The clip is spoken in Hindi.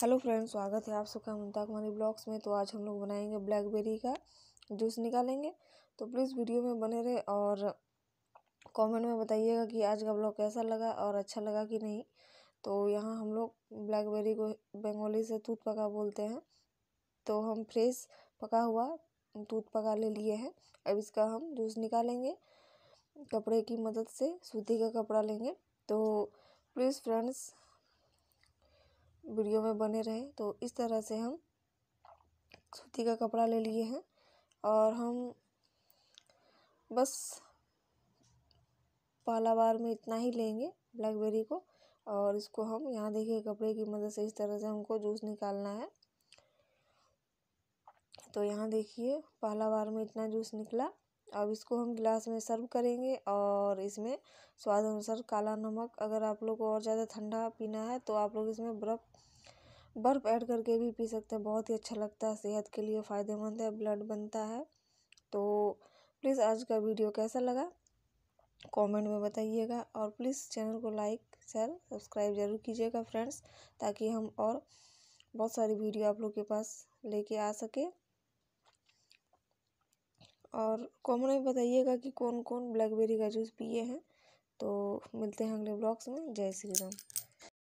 हेलो फ्रेंड्स स्वागत है आप सबका ममता कुमारी ब्लॉग्स में तो आज हम लोग बनाएंगे ब्लैकबेरी का जूस निकालेंगे तो प्लीज़ वीडियो में बने रहे और कमेंट में बताइएगा कि आज का ब्लॉग कैसा लगा और अच्छा लगा कि नहीं तो यहाँ हम लोग ब्लैकबेरी को बंगाली से तूत पका बोलते हैं तो हम फ्रेश पका हुआ तूत पका ले लिए हैं अब इसका हम जूस निकालेंगे कपड़े की मदद से सूती का कपड़ा लेंगे तो प्लीज़ फ्रेंड्स वीडियो में बने रहे तो इस तरह से हम सूती का कपड़ा ले लिए हैं और हम बस पहला बार में इतना ही लेंगे ब्लैकबेरी को और इसको हम यहाँ देखिए कपड़े की मदद से इस तरह से हमको जूस निकालना है तो यहाँ देखिए पहला बार में इतना जूस निकला अब इसको हम गिलास में सर्व करेंगे और इसमें स्वाद अनुसार काला नमक अगर आप लोग को और ज़्यादा ठंडा पीना है तो आप लोग इसमें बर्फ़ बर्फ़ ऐड करके भी पी सकते हैं बहुत ही अच्छा लगता है सेहत के लिए फ़ायदेमंद है ब्लड बनता है तो प्लीज़ आज का वीडियो कैसा लगा कमेंट में बताइएगा और प्लीज़ चैनल को लाइक शेयर सब्सक्राइब ज़रूर कीजिएगा फ्रेंड्स ताकि हम और बहुत सारी वीडियो आप लोग के पास लेके आ सके और कॉमन में बताइएगा कि कौन कौन ब्लैकबेरी का जूस पिए हैं तो मिलते हैं अगले ब्लॉग्स में जय श्री राम